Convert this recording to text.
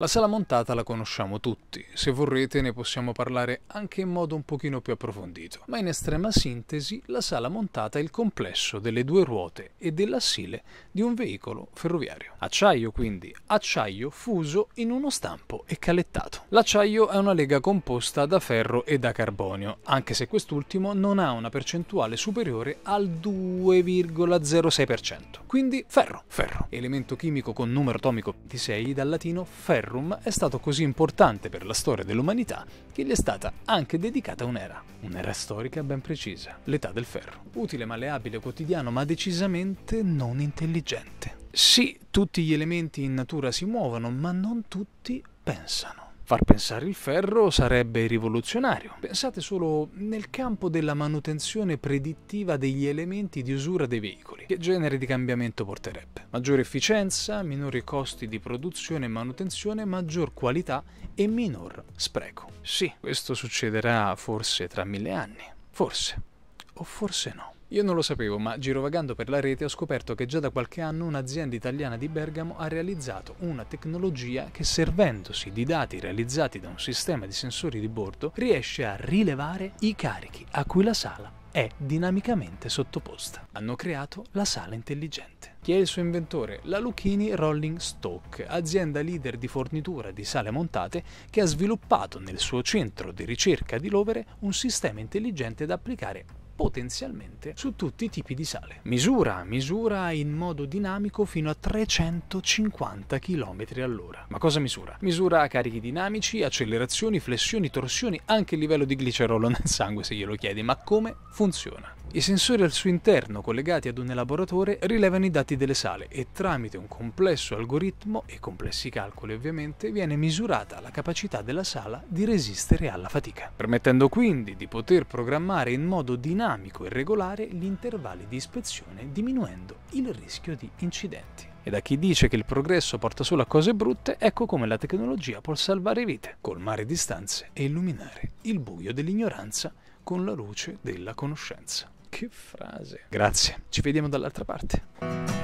La sala montata la conosciamo tutti, se vorrete ne possiamo parlare anche in modo un pochino più approfondito, ma in estrema sintesi la sala montata è il complesso delle due ruote e dell'assile di un veicolo ferroviario. Acciaio quindi, acciaio fuso in uno stampo e calettato. L'acciaio è una lega composta da ferro e da carbonio, anche se quest'ultimo non ha una percentuale superiore al 2,06%. Quindi ferro, ferro, elemento chimico con numero atomico 26 dal latino ferro Ferrum è stato così importante per la storia dell'umanità che gli è stata anche dedicata un'era, un'era storica ben precisa, l'età del ferro. Utile, maleabile, quotidiano, ma decisamente non intelligente. Sì, tutti gli elementi in natura si muovono, ma non tutti pensano. Far pensare il ferro sarebbe rivoluzionario. Pensate solo nel campo della manutenzione predittiva degli elementi di usura dei veicoli. Che genere di cambiamento porterebbe? Maggiore efficienza, minori costi di produzione e manutenzione, maggior qualità e minor spreco. Sì, questo succederà forse tra mille anni. Forse. O forse no. Io non lo sapevo, ma girovagando per la rete ho scoperto che già da qualche anno un'azienda italiana di Bergamo ha realizzato una tecnologia che servendosi di dati realizzati da un sistema di sensori di bordo riesce a rilevare i carichi a cui la sala è dinamicamente sottoposta. Hanno creato la sala intelligente. Chi è il suo inventore? La Lucchini Rolling Stock, azienda leader di fornitura di sale montate che ha sviluppato nel suo centro di ricerca di Lovere un sistema intelligente da applicare potenzialmente su tutti i tipi di sale. Misura, misura in modo dinamico fino a 350 km all'ora. Ma cosa misura? Misura carichi dinamici, accelerazioni, flessioni, torsioni, anche il livello di glicerolo nel sangue se glielo chiedi, ma come funziona? I sensori al suo interno collegati ad un elaboratore rilevano i dati delle sale e tramite un complesso algoritmo e complessi calcoli ovviamente viene misurata la capacità della sala di resistere alla fatica, permettendo quindi di poter programmare in modo dinamico e regolare gli intervalli di ispezione diminuendo il rischio di incidenti. E da chi dice che il progresso porta solo a cose brutte, ecco come la tecnologia può salvare vite, colmare distanze e illuminare il buio dell'ignoranza con la luce della conoscenza. Che frase. Grazie. Ci vediamo dall'altra parte.